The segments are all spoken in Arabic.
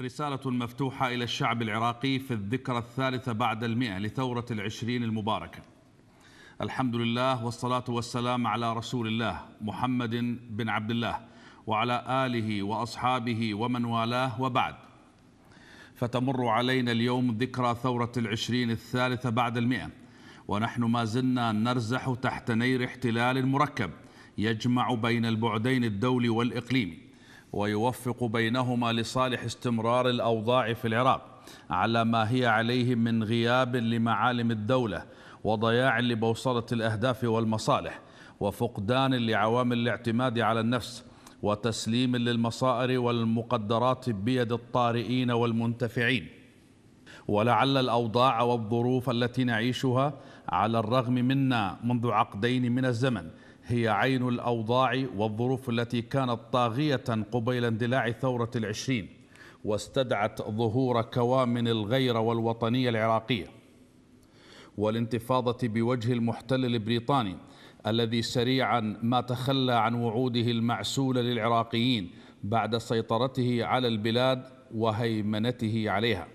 رسالة مفتوحة إلى الشعب العراقي في الذكرى الثالثة بعد المئة لثورة العشرين المباركة الحمد لله والصلاة والسلام على رسول الله محمد بن عبد الله وعلى آله وأصحابه ومن والاه وبعد فتمر علينا اليوم ذكرى ثورة العشرين الثالثة بعد المئة ونحن ما زلنا نرزح تحت نير احتلال مركب يجمع بين البعدين الدولي والإقليمي ويوفق بينهما لصالح استمرار الأوضاع في العراق على ما هي عليه من غياب لمعالم الدولة وضياع لبوصلة الأهداف والمصالح وفقدان لعوامل الاعتماد على النفس وتسليم للمصائر والمقدرات بيد الطارئين والمنتفعين ولعل الأوضاع والظروف التي نعيشها على الرغم منا منذ عقدين من الزمن هي عين الأوضاع والظروف التي كانت طاغية قبيل اندلاع ثورة العشرين واستدعت ظهور كوامن الغيرة والوطنية العراقية والانتفاضة بوجه المحتل البريطاني الذي سريعا ما تخلى عن وعوده المعسولة للعراقيين بعد سيطرته على البلاد وهيمنته عليها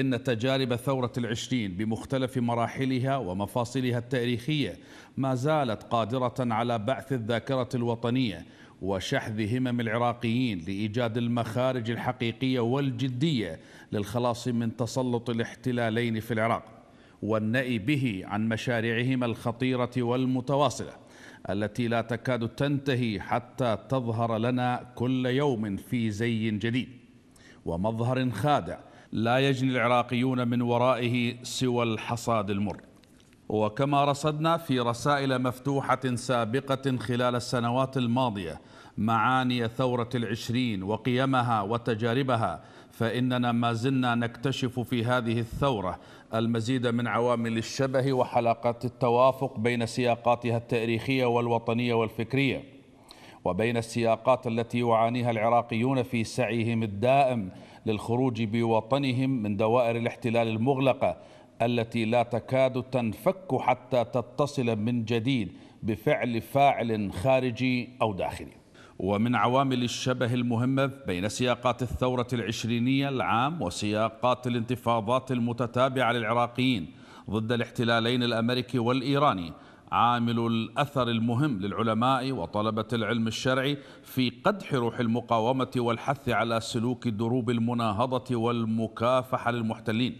إن تجارب ثورة العشرين بمختلف مراحلها ومفاصلها التاريخية ما زالت قادرة على بعث الذاكرة الوطنية وشحذ همم العراقيين لإيجاد المخارج الحقيقية والجدية للخلاص من تسلط الاحتلالين في العراق والنأي به عن مشاريعهما الخطيرة والمتواصلة التي لا تكاد تنتهي حتى تظهر لنا كل يوم في زي جديد ومظهر خادع لا يجني العراقيون من ورائه سوى الحصاد المر وكما رصدنا في رسائل مفتوحة سابقة خلال السنوات الماضية معاني ثورة العشرين وقيمها وتجاربها فإننا ما زلنا نكتشف في هذه الثورة المزيد من عوامل الشبه وحلقات التوافق بين سياقاتها التاريخية والوطنية والفكرية وبين السياقات التي يعانيها العراقيون في سعيهم الدائم للخروج بوطنهم من دوائر الاحتلال المغلقة التي لا تكاد تنفك حتى تتصل من جديد بفعل فاعل خارجي أو داخلي ومن عوامل الشبه المهمة بين سياقات الثورة العشرينية العام وسياقات الانتفاضات المتتابعة للعراقيين ضد الاحتلالين الأمريكي والإيراني عامل الأثر المهم للعلماء وطلبة العلم الشرعي في قدح روح المقاومة والحث على سلوك دروب المناهضة والمكافحة للمحتلين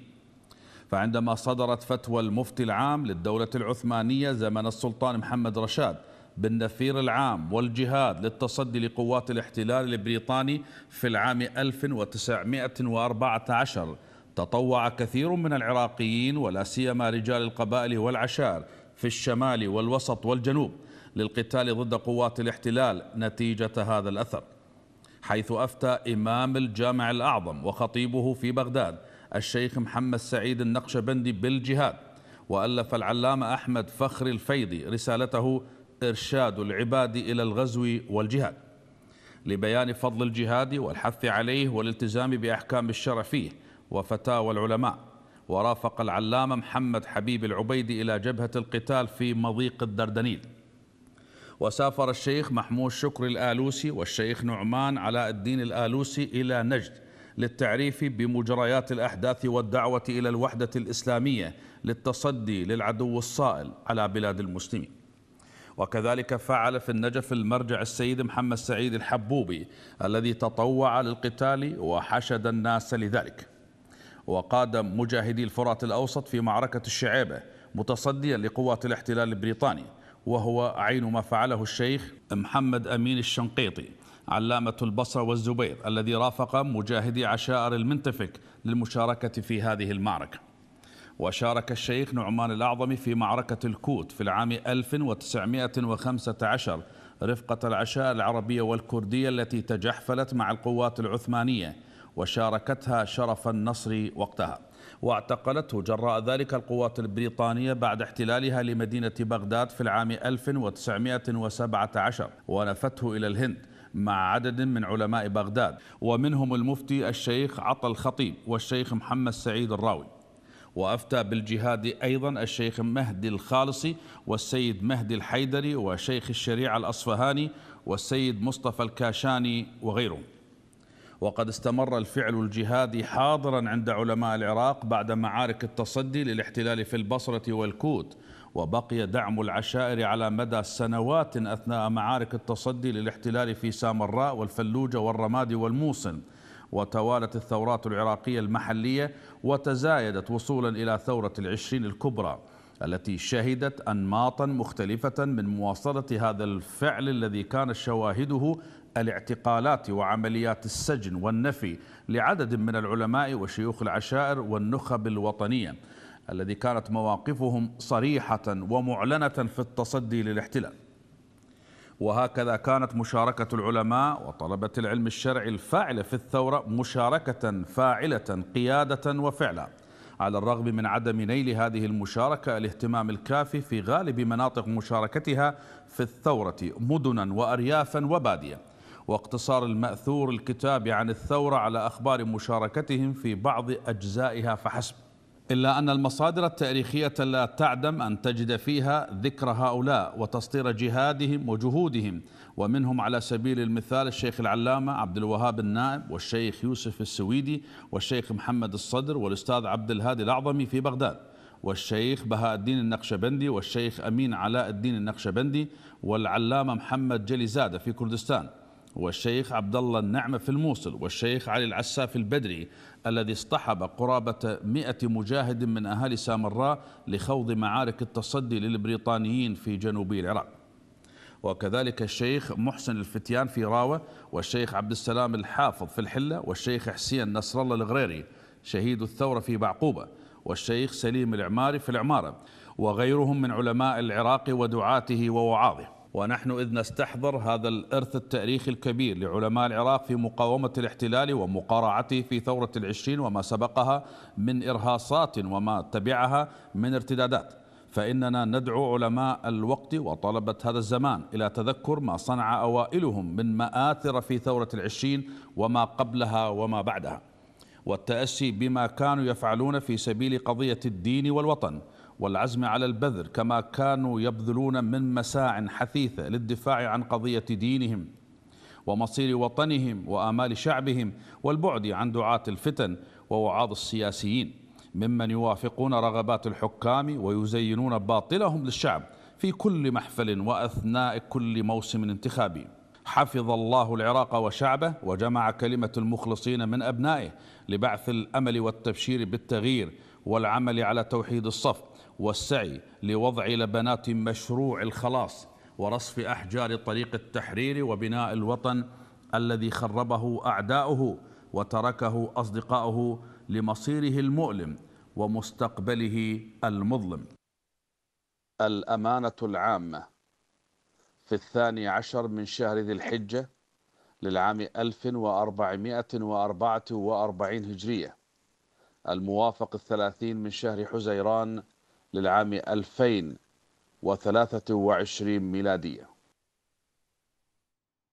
فعندما صدرت فتوى المفتي العام للدولة العثمانية زمن السلطان محمد رشاد بالنفير العام والجهاد للتصدي لقوات الاحتلال البريطاني في العام 1914 تطوع كثير من العراقيين ولا سيما رجال القبائل والعشائر في الشمال والوسط والجنوب للقتال ضد قوات الاحتلال نتيجة هذا الأثر حيث أفتى إمام الجامع الأعظم وخطيبه في بغداد الشيخ محمد سعيد النقشبندي بالجهاد وألف العلامة أحمد فخر الفيضي رسالته إرشاد العباد إلى الغزو والجهاد لبيان فضل الجهاد والحث عليه والالتزام بأحكام الشرع فيه وفتاوى العلماء ورافق العلامة محمد حبيب العبيدي إلى جبهة القتال في مضيق الدردنيل وسافر الشيخ محمود شكري الآلوسي والشيخ نعمان علاء الدين الآلوسي إلى نجد للتعريف بمجريات الأحداث والدعوة إلى الوحدة الإسلامية للتصدي للعدو الصائل على بلاد المسلمين وكذلك فعل في النجف المرجع السيد محمد سعيد الحبوبي الذي تطوع للقتال وحشد الناس لذلك وقاد مجاهدي الفرات الأوسط في معركة الشعيبة متصديا لقوات الاحتلال البريطاني وهو عين ما فعله الشيخ محمد أمين الشنقيطي علامة البصرة والزبير الذي رافق مجاهدي عشائر المنتفك للمشاركة في هذه المعركة وشارك الشيخ نعمان الأعظم في معركة الكوت في العام 1915 رفقة العشائر العربية والكردية التي تجحفلت مع القوات العثمانية وشاركتها شرف النصر وقتها واعتقلته جراء ذلك القوات البريطانية بعد احتلالها لمدينة بغداد في العام 1917 ونفته إلى الهند مع عدد من علماء بغداد ومنهم المفتي الشيخ عطا الخطيب والشيخ محمد سعيد الراوي وأفتى بالجهاد أيضا الشيخ مهدي الخالصي والسيد مهدي الحيدري وشيخ الشريعة الأصفهاني والسيد مصطفى الكاشاني وغيرهم وقد استمر الفعل الجهادي حاضرا عند علماء العراق بعد معارك التصدي للاحتلال في البصرة والكوت وبقي دعم العشائر على مدى سنوات أثناء معارك التصدي للاحتلال في سامراء والفلوجة والرماد والموصل وتوالت الثورات العراقية المحلية وتزايدت وصولا إلى ثورة العشرين الكبرى التي شهدت أنماطا مختلفة من مواصلة هذا الفعل الذي كان شواهده الاعتقالات وعمليات السجن والنفي لعدد من العلماء وشيوخ العشائر والنخب الوطنية الذي كانت مواقفهم صريحة ومعلنة في التصدي للاحتلال وهكذا كانت مشاركة العلماء وطلبة العلم الشرعي الفاعلة في الثورة مشاركة فاعلة قيادة وفعلا على الرغم من عدم نيل هذه المشاركة الاهتمام الكافي في غالب مناطق مشاركتها في الثورة مدنا وأريافا وبادية واقتصار المأثور الكتابي عن الثورة على أخبار مشاركتهم في بعض أجزائها فحسب إلا أن المصادر التاريخية لا تعدم أن تجد فيها ذكر هؤلاء وتسطير جهادهم وجهودهم ومنهم على سبيل المثال الشيخ العلامة عبد الوهاب النائب والشيخ يوسف السويدي والشيخ محمد الصدر والأستاذ عبد الهادي الأعظمي في بغداد والشيخ بهاء الدين النقشبندي والشيخ أمين علاء الدين النقشبندي والعلامة محمد جلي زادة في كردستان والشيخ عبد الله النعمة في الموصل والشيخ علي العساف البدري الذي اصطحب قرابة 100 مجاهد من أهالي سامراء لخوض معارك التصدي للبريطانيين في جنوبي العراق وكذلك الشيخ محسن الفتيان في راوة والشيخ عبد السلام الحافظ في الحلة والشيخ حسين نصر الله الغريري شهيد الثورة في بعقوبة والشيخ سليم العماري في العمارة وغيرهم من علماء العراق ودعاته ووعاظه ونحن إذ نستحضر هذا الإرث التاريخي الكبير لعلماء العراق في مقاومة الاحتلال ومقارعته في ثورة العشرين وما سبقها من إرهاصات وما تبعها من ارتدادات فإننا ندعو علماء الوقت وطلبة هذا الزمان إلى تذكر ما صنع أوائلهم من مآثر في ثورة العشرين وما قبلها وما بعدها والتأسي بما كانوا يفعلون في سبيل قضية الدين والوطن والعزم على البذل كما كانوا يبذلون من مساع حثيثة للدفاع عن قضية دينهم ومصير وطنهم وآمال شعبهم والبعد عن دعاة الفتن ووعاظ السياسيين ممن يوافقون رغبات الحكام ويزينون باطلهم للشعب في كل محفل وأثناء كل موسم انتخابي حفظ الله العراق وشعبه وجمع كلمة المخلصين من أبنائه لبعث الأمل والتبشير بالتغيير والعمل على توحيد الصف والسعي لوضع لبنات مشروع الخلاص ورصف أحجار طريق التحرير وبناء الوطن الذي خربه أعداؤه وتركه أصدقاؤه لمصيره المؤلم ومستقبله المظلم الأمانة العامة في الثاني عشر من شهر ذي الحجة للعام 1444 هجرية الموافق الثلاثين من شهر حزيران للعام 2023 ميلادية